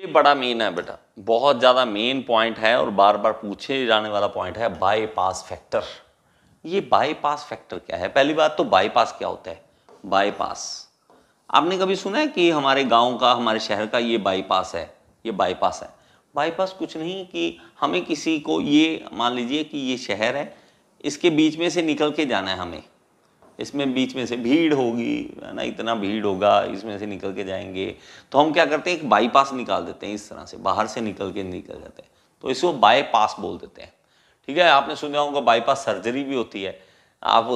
ये बड़ा मेन है बेटा बहुत ज़्यादा मेन पॉइंट है और बार बार पूछे जाने वाला पॉइंट है बाईपास फैक्टर ये बाईपास फैक्टर क्या है पहली बात तो बाईपास क्या होता है बाईपास आपने कभी सुना है कि हमारे गांव का हमारे शहर का ये बाईपास है ये बाईपास है बाईपास कुछ नहीं कि हमें किसी को ये मान लीजिए कि ये शहर है इसके बीच में से निकल के जाना है हमें इसमें बीच में से भीड़ होगी है ना इतना भीड़ होगा इसमें से निकल के जाएंगे तो हम क्या करते हैं एक बाईपास निकाल देते हैं इस तरह से बाहर से निकल के निकल जाते हैं तो इसको बाईपास बोल देते हैं ठीक है आपने सुना होगा बाईपास सर्जरी भी होती है आप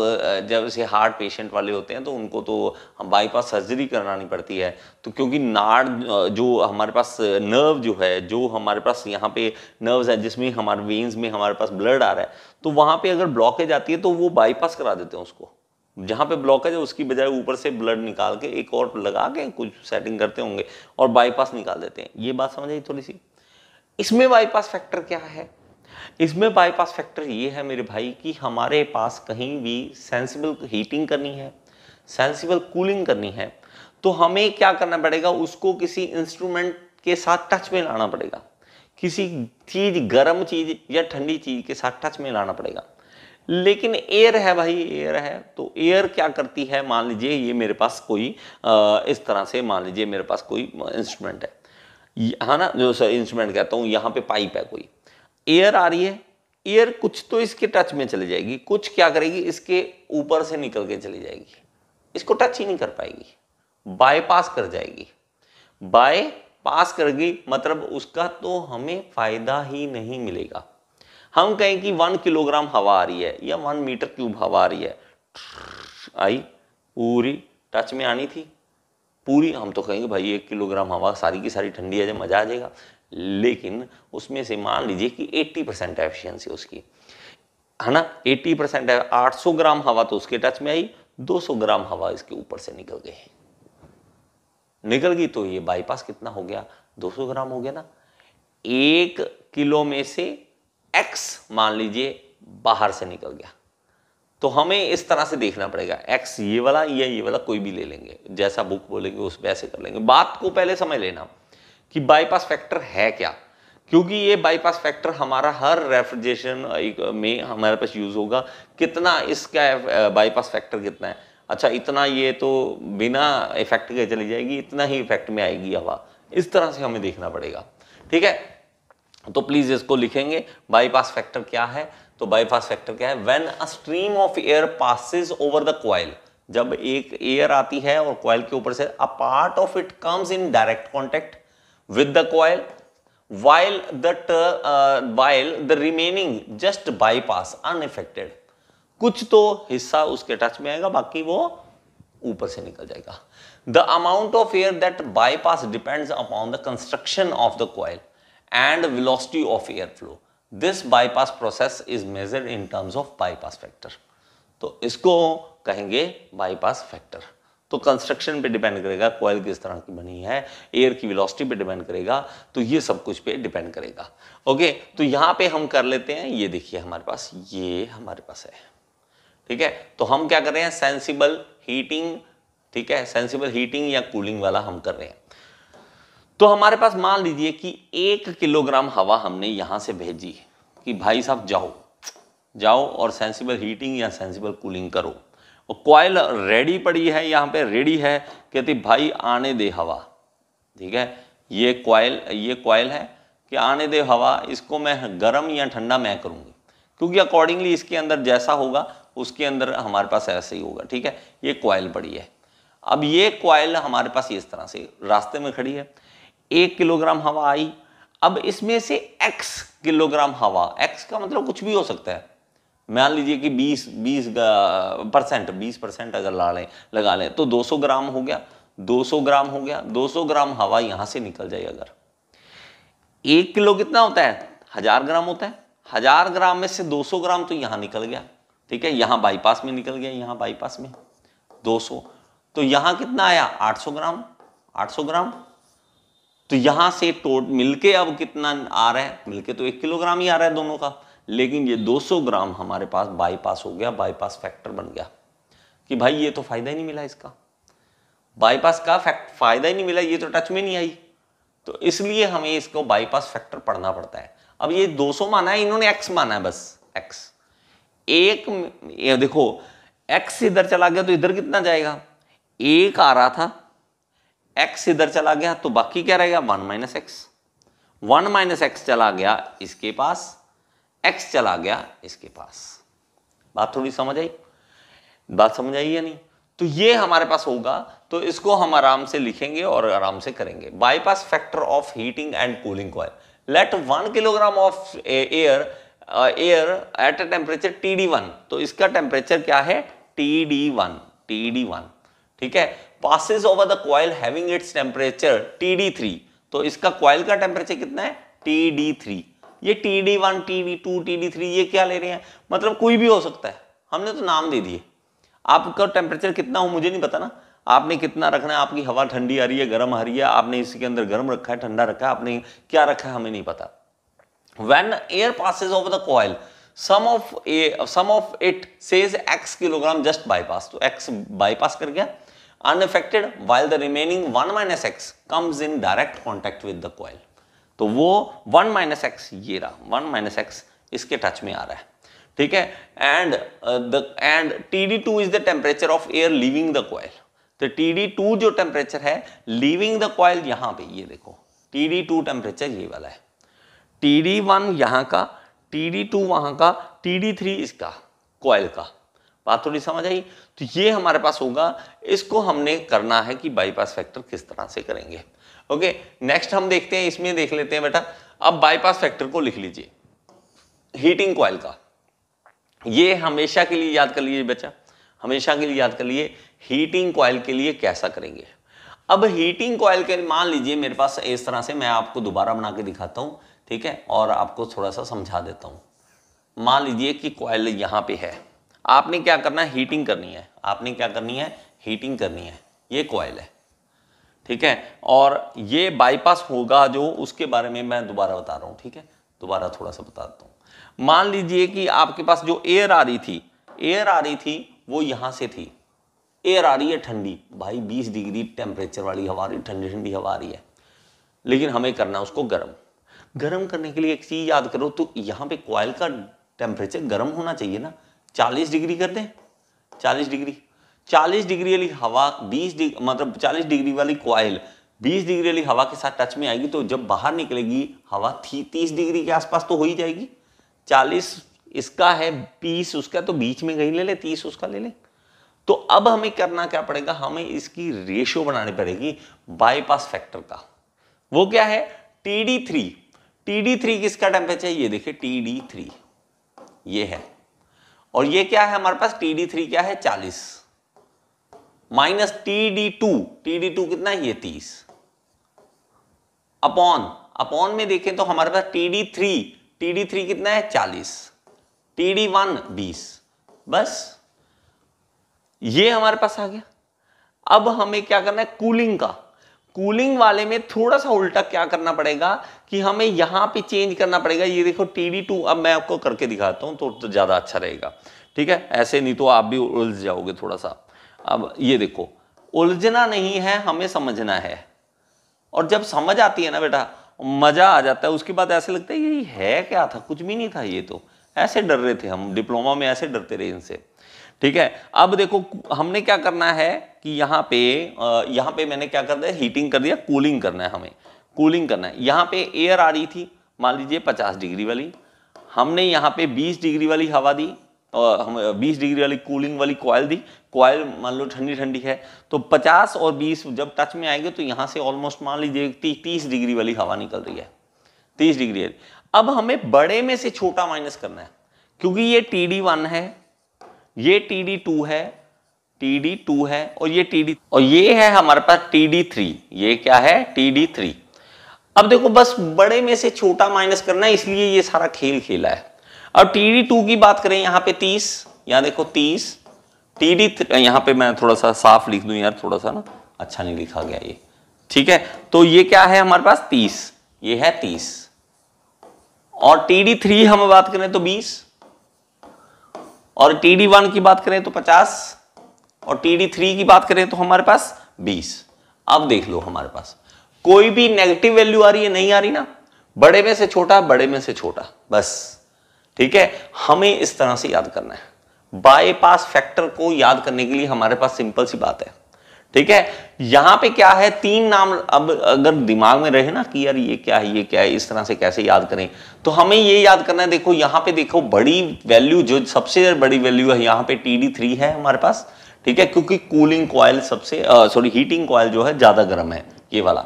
जब से हार्ट पेशेंट वाले होते हैं तो उनको तो बाईपास सर्जरी करानी पड़ती है तो क्योंकि नाड़ जो हमारे पास नर्व जो है जो हमारे पास यहाँ पे नर्व्स है जिसमें हमारे वेन्स में हमारे पास ब्लड आ रहा है तो वहाँ पे अगर ब्लॉकेज आती है तो वो बाईपास करा देते हैं उसको जहाँ पे ब्लॉकेज है उसकी बजाय ऊपर से ब्लड निकाल के एक और लगा के कुछ सेटिंग करते होंगे और बाईपास निकाल देते हैं ये बात समझ आई थोड़ी सी इसमें बाईपास फैक्टर क्या है इसमें बाईपास फैक्टर ये है मेरे भाई कि हमारे पास कहीं भी सेंसिबल हीटिंग करनी है सेंसिबल कूलिंग करनी है तो हमें क्या करना पड़ेगा उसको किसी इंस्ट्रूमेंट के साथ टच में लाना पड़ेगा किसी चीज़ गर्म चीज़ या ठंडी चीज़ के साथ टच में लाना पड़ेगा लेकिन एयर है भाई एयर है तो एयर क्या करती है मान लीजिए ये मेरे पास कोई इस तरह से मान लीजिए मेरे पास कोई इंस्ट्रूमेंट है हाँ ना जो सर इंस्ट्रूमेंट कहता हूँ यहाँ पे पाइप है कोई एयर आ रही है एयर कुछ तो इसके टच में चली जाएगी कुछ क्या करेगी इसके ऊपर से निकल के चली जाएगी इसको टच ही नहीं कर पाएगी बायपास कर जाएगी बाय पास करेगी मतलब उसका तो हमें फायदा ही नहीं मिलेगा हम कहें कि वन किलोग्राम हवा आ रही है या वन मीटर क्यूब हवा आ रही है आई पूरी टच में आनी थी पूरी हम तो कहेंगे भाई एक किलोग्राम हवा सारी की सारी ठंडी आ जाए मजा आ जाएगा लेकिन उसमें से मान लीजिए कि 80 परसेंट एफिशियंसी उसकी है ना 80 परसेंट आठ ग्राम हवा तो उसके टच में आई 200 ग्राम हवा इसके ऊपर से निकल गई निकल गई तो ये बाईपास कितना हो गया 200 ग्राम हो गया ना एक किलो में से एक्स मान लीजिए बाहर से निकल गया तो हमें इस तरह से देखना पड़ेगा एक्स ये वाला या ये वाला कोई भी ले लेंगे जैसा बुक बोलेंगे उस वैसे कर लेंगे बात को पहले समझ लेना कि बाईपास फैक्टर है क्या क्योंकि ये बाईपास फैक्टर हमारा हर रेफ्रिजरेशन में हमारे पास यूज़ होगा कितना इसका बाईपास फैक्टर कितना है अच्छा इतना ये तो बिना इफेक्ट के चली जाएगी इतना ही इफेक्ट में आएगी हवा इस तरह से हमें देखना पड़ेगा ठीक है तो प्लीज़ इसको लिखेंगे बाईपास फैक्टर क्या है तो बाईपास फैक्टर क्या है when a stream of air passes over the coil जब एक एयर आती है और क्वाइल के ऊपर से a part of it comes in direct contact with the coil while that while the remaining just bypass unaffected कुछ तो हिस्सा उसके टच में आएगा बाकी वो ऊपर से निकल जाएगा the amount of air that bypass depends upon the construction of the coil and velocity of airflow. This bypass process is major in terms of bypass factor तो इसको कहेंगे बाईपास फैक्टर तो कंस्ट्रक्शन पे डिपेंड करेगा coil किस तरह की बनी है एयर की वेलोसिटी पे डिपेंड करेगा तो ये सब कुछ पे डिपेंड करेगा ओके तो यहाँ पे हम कर लेते हैं ये देखिए हमारे पास ये हमारे पास है ठीक है तो हम क्या कर रहे हैं सेंसिबल हीटिंग ठीक है सेंसिबल हीटिंग या कूलिंग वाला हम कर रहे हैं तो हमारे पास मान लीजिए कि एक किलोग्राम हवा हमने यहाँ से भेजी है कि भाई साहब जाओ जाओ और सेंसिबल हीटिंग या सेंसिबल कूलिंग करो और कॉयल रेडी पड़ी है यहाँ पे रेडी है कहती भाई आने दे हवा ठीक है ये कॉयल ये कॉयल है कि आने दे हवा इसको मैं गर्म या ठंडा मैं करूँगी क्योंकि अकॉर्डिंगली इसके अंदर जैसा होगा उसके अंदर हमारे पास ऐसे ही होगा ठीक है ये कॉयल पड़ी है अब ये कॉयल हमारे पास इस तरह से रास्ते में खड़ी है एक किलोग्राम हवा आई अब इसमें से एक्स किलोग्राम हवा एक्स का मतलब कुछ भी हो सकता है मान लीजिए कि 20 20 परसेंट 20 परसेंट अगर ला लें लगा लें तो 200 ग्राम हो गया 200 ग्राम हो गया 200 ग्राम हवा यहां से निकल जाए अगर एक किलो कितना होता है हजार ग्राम होता है हजार ग्राम में से 200 ग्राम तो यहां निकल गया ठीक है यहां बाईपास में निकल गया यहां बाईपास में 200 तो यहां कितना आया 800 ग्राम 800 ग्राम तो यहां से टोट मिलके अब कितना आ रहा है मिलके तो एक किलोग्राम ही आ रहा है दोनों का लेकिन ये 200 ग्राम हमारे पास बाईपास हो गया बाईपास फैक्टर बन गया कि भाई ये तो फायदा ही नहीं मिला इसका बाईपास का फैक्ट फायदा ही नहीं मिला ये तो टच में नहीं आई तो इसलिए हमें इसको बाईपास फैक्टर पढ़ना पड़ता है अब ये 200 माना है इन्होंने एक्स माना है बस एक्स एक ये देखो एक्स इधर चला गया तो इधर कितना जाएगा एक आ रहा था एक्स इधर चला गया तो बाकी क्या रहेगा one minus X one minus X चला गया इसके पास एक्स चला गया इसके पास बात थोड़ी समझ आई बात समझ आई या नहीं तो ये हमारे पास होगा तो इसको हम आराम से लिखेंगे और आराम से करेंगे bypass factor of heating and cooling coil let one kilogram of air air at a temperature T D one तो इसका टेम्परेचर क्या है T D one T D one ठीक है passes over the coil having its temperature TD3. तो इसका coil का temperature कितना है टी डी थ्री ये T T D D one two T D three ये क्या ले रहे हैं मतलब कोई भी हो सकता है हमने तो नाम दे दिए आपका टेम्परेचर कितना हो मुझे नहीं पता ना आपने कितना रखना है आपकी हवा ठंडी आ रही है गर्म आ रही है आपने इसके अंदर गर्म रखा है ठंडा रखा है आपने क्या रखा है हमें नहीं पता when air passes of the coil some of a some of it says X kilogram just bypass तो एक्स बाईपास कर गया unaffected while the remaining one minus X comes in direct contact with the coil. तो वो one minus X ये रहा one minus X इसके touch में आ रहा है ठीक है and the and T D two is the temperature of air living the coil तो टी डी टू जो टेम्परेचर है लिविंग द कॉयल यहाँ पे ये देखो टी डी टू टेम्परेचर ये वाला है टी डी वन यहाँ का टी डी टू वहाँ का टी डी थ्री इसका कॉयल का बात थोड़ी समझ आई तो ये हमारे पास होगा इसको हमने करना है कि बाईपास फैक्टर किस तरह से करेंगे ओके नेक्स्ट हम देखते हैं इसमें देख लेते हैं बेटा अब बाईपास फैक्टर को लिख लीजिए हीटिंग कॉयल का ये हमेशा के लिए याद कर लीजिए बच्चा हमेशा के लिए याद कर लिए हीटिंग कॉयल के लिए कैसा करेंगे अब हीटिंग कॉयल के मान लीजिए मेरे पास इस तरह से मैं आपको दोबारा बना के दिखाता हूँ ठीक है और आपको थोड़ा सा समझा देता हूँ मान लीजिए कि कॉयल यहाँ पे है आपने क्या करना है हीटिंग करनी है आपने क्या करनी है हीटिंग करनी है ये कॉयल है ठीक है और ये बाईपास होगा जो उसके बारे में मैं दोबारा बता रहा हूँ ठीक है दोबारा थोड़ा सा बताता हूँ मान लीजिए कि आपके पास जो एयर आ रही थी एयर आ रही थी वो यहाँ से थी एयर आ रही है ठंडी भाई 20 डिग्री टेम्परेचर वाली हवा रही ठंडी ठंडी हवा आ रही है लेकिन हमें करना उसको गर्म गर्म करने के लिए एक चीज़ याद करो तो यहाँ पे कॉयल का टेम्परेचर गर्म होना चाहिए ना 40 डिग्री कर दें 40 डिग्री 40 डिग्री वाली हवा 20 डिग्री मतलब 40 डिग्री वाली क्वाइल 20 डिग्री वाली हवा के साथ टच में आएगी तो जब बाहर निकलेगी हवा थी तीस डिग्री के आसपास तो हो ही जाएगी 40 इसका है 20 उसका तो बीच में कहीं ले ले 30 उसका ले ले तो अब हमें करना क्या पड़ेगा हमें इसकी रेशियो बनानी पड़ेगी बाईपास फैक्टर का वो क्या है T D three T D three किसका टेम्परेचर ये देखिए टी डी थ्री ये है और ये क्या है हमारे पास टी डी थ्री क्या है चालीस minus T D two T D two कितना है ये तीस अपॉन अपॉन में देखें तो हमारे पास T D three T D three कितना है चालीस टी डी वन बीस बस ये हमारे पास आ गया अब हमें क्या करना है कूलिंग का कूलिंग वाले में थोड़ा सा उल्टा क्या करना पड़ेगा कि हमें यहाँ पे चेंज करना पड़ेगा ये देखो टी डी टू अब मैं आपको करके दिखाता हूँ तो, तो ज़्यादा अच्छा रहेगा ठीक है ऐसे नहीं तो आप भी उलझ जाओगे थोड़ा सा अब ये देखो उलझना नहीं है हमें समझना है और जब समझ आती है ना बेटा मज़ा आ जाता है उसके बाद ऐसे लगता है ये है क्या था कुछ भी नहीं था ये तो ऐसे डर रहे थे हम डिप्लोमा में ऐसे डरते रहे इनसे ठीक है अब देखो हमने क्या करना है कि यहाँ पे यहाँ पे मैंने क्या कर दिया हीटिंग कर दिया कूलिंग करना है हमें कूलिंग करना है यहाँ पे एयर आ रही थी मान लीजिए 50 डिग्री वाली हमने यहाँ पे 20 डिग्री वाली हवा दी और हम 20 डिग्री वाली कूलिंग वाली कॉयल दी कॉयल मान लो ठंडी ठंडी है तो 50 और 20 जब टच में आएंगे तो यहाँ से ऑलमोस्ट मान लीजिए ती, तीस डिग्री वाली हवा निकल रही है तीस डिग्री अब हमें बड़े में से छोटा माइनस करना है क्योंकि ये टी डी वन है ये टी डी टू है टी डी टू है और ये टी डी और ये है हमारे पास टी डी थ्री ये क्या है टी डी थ्री अब देखो बस बड़े में से छोटा माइनस करना है इसलिए ये सारा खेल खेला है अब टी डी टू की बात करें यहां पे तीस यहां देखो तीस टी डी यहां पे मैं थोड़ा सा साफ लिख दू यार थोड़ा सा ना अच्छा नहीं लिखा गया ये ठीक है तो ये क्या है हमारे पास तीस ये है तीस और टी डी थ्री हम बात करें तो बीस और टी डी वन की बात करें तो पचास और टी डी थ्री की बात करें तो हमारे पास बीस अब देख लो हमारे पास कोई भी नेगेटिव वैल्यू आ रही है नहीं आ रही ना बड़े में से छोटा बड़े में से छोटा बस ठीक है हमें इस तरह से याद करना है बाईपास फैक्टर को याद करने के लिए हमारे पास सिंपल सी बात है ठीक है यहां पे क्या है तीन नाम अब अगर दिमाग में रहे ना कि यार ये क्या है ये क्या है इस तरह से कैसे याद करें तो हमें ये याद करना है देखो यहाँ पे देखो बड़ी वैल्यू जो सबसे बड़ी वैल्यू है यहाँ पे टी डी थ्री है हमारे पास ठीक है क्योंकि कूलिंग कॉयल सबसे सॉरी हीटिंग कॉयल जो है ज्यादा गर्म है ये वाला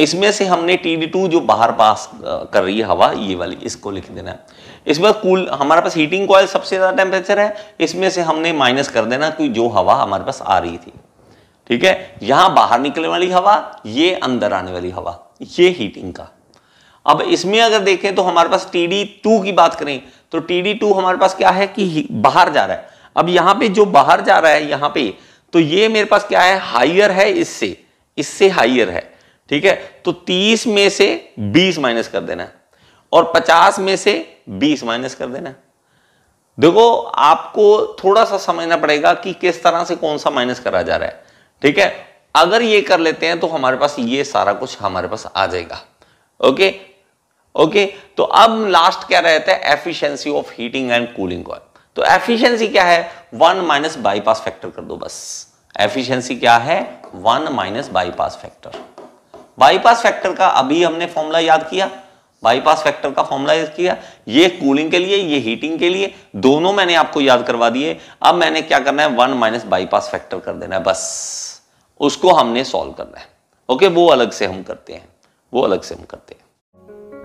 इसमें से हमने टी डी टू जो बाहर पास कर रही है हवा ये वाली इसको लिख देना है इसके कूल हमारे पास हीटिंग कॉयल सबसे ज्यादा टेम्परेचर है इसमें से हमने माइनस कर देना क्योंकि जो हवा हमारे पास आ रही थी ठीक है यहां बाहर निकलने वाली हवा ये अंदर आने वाली हवा ये हीटिंग का अब इसमें अगर देखें तो हमारे पास टी डी टू की बात करें तो टी डी टू हमारे पास क्या है कि बाहर जा रहा है अब यहां पे जो बाहर जा रहा है यहां पे तो ये मेरे पास क्या है हाइयर है इससे इससे हाइयर है ठीक है तो 30 में से 20 माइनस कर देना है और 50 में से 20 माइनस कर देना देखो आपको थोड़ा सा समझना पड़ेगा कि किस तरह से कौन सा माइनस करा जा रहा है ठीक है अगर ये कर लेते हैं तो हमारे पास ये सारा कुछ हमारे पास आ जाएगा ओके ओके तो अब लास्ट क्या रहता है efficiency of heating and cooling oil तो एफिशिएंसी क्या है वन माइनस बाईपास फैक्टर कर दो बस एफिशिएंसी क्या है one minus bypass factor bypass factor का अभी हमने फॉर्मूला याद किया बाईपास फैक्टर का फॉर्मूला किया ये कूलिंग के लिए ये हीटिंग के लिए दोनों मैंने आपको याद करवा दिए अब मैंने क्या करना है वन माइनस बाईपास फैक्टर कर देना है बस उसको हमने सॉल्व करना है ओके वो अलग से हम करते हैं वो अलग से हम करते हैं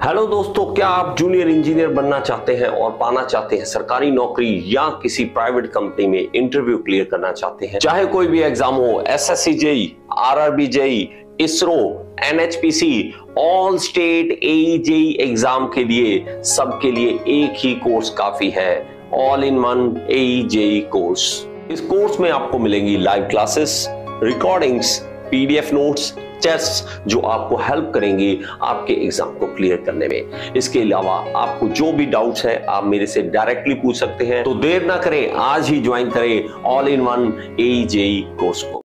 हेलो दोस्तों क्या आप जूनियर इंजीनियर बनना चाहते हैं और पाना चाहते हैं सरकारी नौकरी या किसी प्राइवेट कंपनी में इंटरव्यू क्लियर करना चाहते हैं चाहे कोई भी एग्जाम हो S S C JE R R B JE ISRO NHPC all state AE JE exam के लिए सबके लिए एक ही कोर्स काफी है all in one AE JE course इस कोर्स में आपको मिलेंगी live classes recordings PDF notes चेस जो आपको हेल्प करेंगे आपके एग्जाम को क्लियर करने में इसके अलावा आपको जो भी डाउट्स है आप मेरे से डायरेक्टली पूछ सकते हैं तो देर ना करें आज ही ज्वाइन करें all in one J course को